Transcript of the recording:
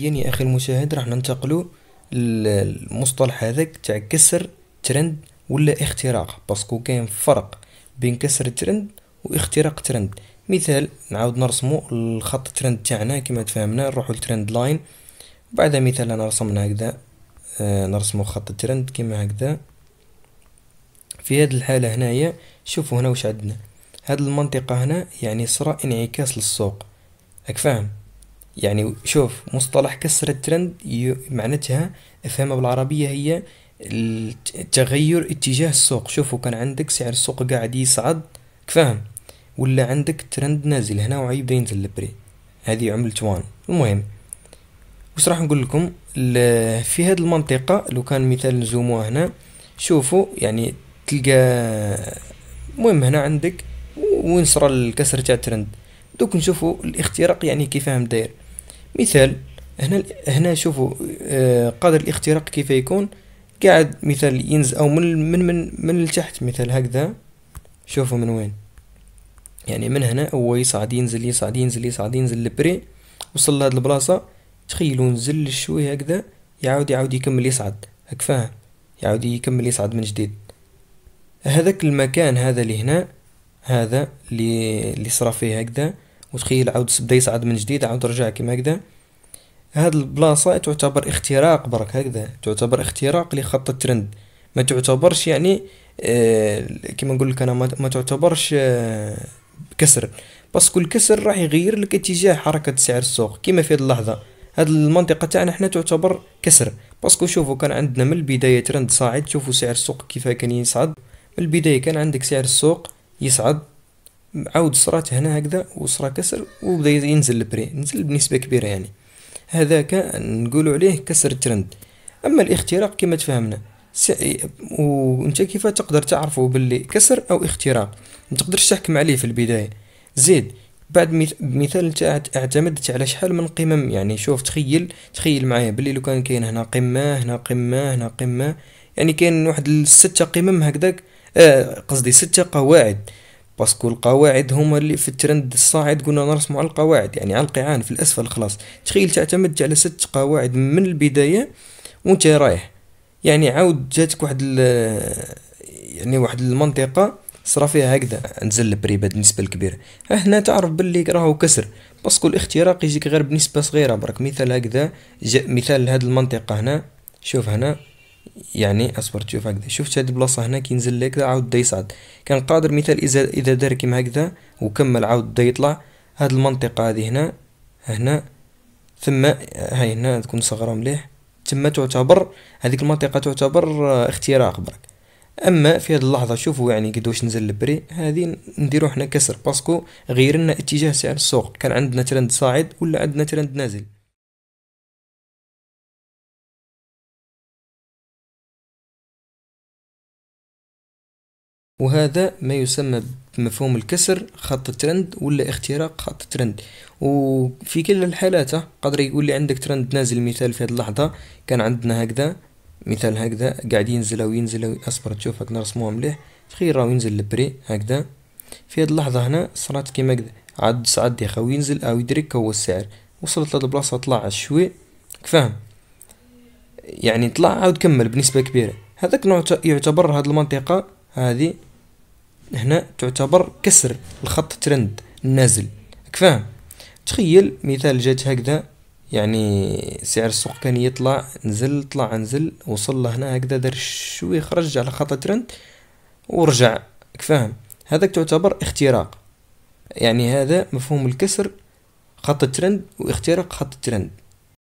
حاليا يا اخي المشاهد راح ننتقلوا المصطلح هذاك تاع كسر ترند ولا اختراق باسكو كاين فرق بين كسر ترند واختراق ترند مثال نعاود نرسمو الخط ترند تاعنا كما تفهمنا نروحو لترند لاين بعد مثال انا رسمنا هكذا آه، نرسمو خط ترند كما هكذا في هذه الحالة هنايا شوفوا هنا واش عندنا هذه المنطقة هنا يعني صرا انعكاس للسوق راك فاهم يعني شوف مصطلح كسر الترند معناتها افهمها بالعربية هي التغير اتجاه السوق شوفوا كان عندك سعر السوق قاعد يصعد كفاهم ولا عندك ترند نازل هنا وعيبدا ينزل البري هذه عملت وان المهم وش راح نقول لكم في هذه المنطقة لو كان مثال نزوموها هنا شوفوا يعني تلقى المهم هنا عندك وين صرا الكسر تاع ترند دوك نشوفوا الاختراق يعني كيفاه داير مثال هنا هنا شوفوا آه، قدر الاختراق كيف يكون قاعد مثال ينز او من من من من لتحت مثال هكذا شوفوا من وين يعني من هنا هو يصعد ينزل يصعد ينزل يصعد ينزل لبري وصل لهاد البلاصه تخيلوا نزل شوي هكذا يعاود يعاود يكمل يصعد هك فاهم يعاود يكمل يصعد من جديد هذاك المكان هذا اللي هنا هذا اللي اللي صرا فيه هكذا وتخيل عاود بدا يصعد من جديد عاود رجع كيما هكذا هاد البلاصه تعتبر اختراق برك هكذا تعتبر اختراق لخط الترند ما تعتبرش يعني آه كيما نقول لك انا ما تعتبرش آه كسر كل الكسر راح يغير لك اتجاه حركه سعر السوق كيما في هاد اللحظه هاد المنطقه تاعنا حنا تعتبر كسر باسكو شوفوا كان عندنا من البدايه ترند صاعد شوفوا سعر السوق كيف كان يصعد من البدايه كان عندك سعر السوق يصعد عاود صرات هنا هكذا وصرا كسر وبدا ينزل البري نزل بنسبه كبيره يعني هذاك نقولوا عليه كسر الترند اما الاختراق كما تفهمنا وانت كيف تقدر تعرفه باللي كسر او اختراق ما تقدرش تحكم عليه في البدايه زيد بعد مثال اعتمدت على شحال من قمم يعني شوف تخيل تخيل معايا باللي لو كان كاين هنا قمه هنا قمه هنا قمه يعني كاين واحد الستة قمم هكذاك آه قصدي ستة قواعد باسكو القواعد هما اللي في الترند الصاعد قلنا نرسموا على القواعد يعني على القيعان في الاسفل خلاص تخيل تعتمد على ست قواعد من البدايه وانت رايح يعني عاود جاتك واحد يعني واحد المنطقه صرا فيها هكذا نزل البريبه بنسبه الكبيره هنا تعرف باللي راهو كسر باسكو الاختراق يجيك غير بنسبه صغيره برك مثال هكذا مثال لهاد المنطقه هنا شوف هنا يعني اصبر تشوف هكذا شفت هاد البلاصه هنا كينزل هكذا عاود دا يصعد كان قادر مثال اذا اذا دار كيما هكذا وكمل عاود دا يطلع هاد المنطقه هذه هنا هنا ثم هاي هنا تكون صغره مليح تما تعتبر هذيك المنطقه تعتبر آه، اختراق برك اما في هذه اللحظه شوفوا يعني قدوش نزل البري هذه نديرو حنا كسر باسكو غيرنا اتجاه سعر السوق كان عندنا ترند صاعد ولا عندنا ترند نازل وهذا ما يسمى بمفهوم الكسر خط ترند ولا اختراق خط ترند وفي كل الحالات قدر يقول لي عندك ترند نازل مثال في هذه اللحظة كان عندنا هكذا مثال هكذا قاعد ينزل او ينزل او اصبر تشوف هكذا نرسموها مليح تخيل راهو ينزل البري هكذا في هذه اللحظة هنا صرات كيما هكذا عاد سعد يا ينزل او يدرك هو السعر وصلت لهاد البلاصة طلع شوي كفاهم يعني طلع عاود كمل بنسبة كبيرة هذاك يعتبر هاد المنطقة هذه هنا تعتبر كسر الخط ترند النازل كفاهم تخيل مثال جات هكذا يعني سعر السوق كان يطلع نزل طلع نزل وصل لهنا هكذا دار شوي خرج على خط ترند ورجع كفاهم هذاك تعتبر اختراق يعني هذا مفهوم الكسر خط ترند واختراق خط ترند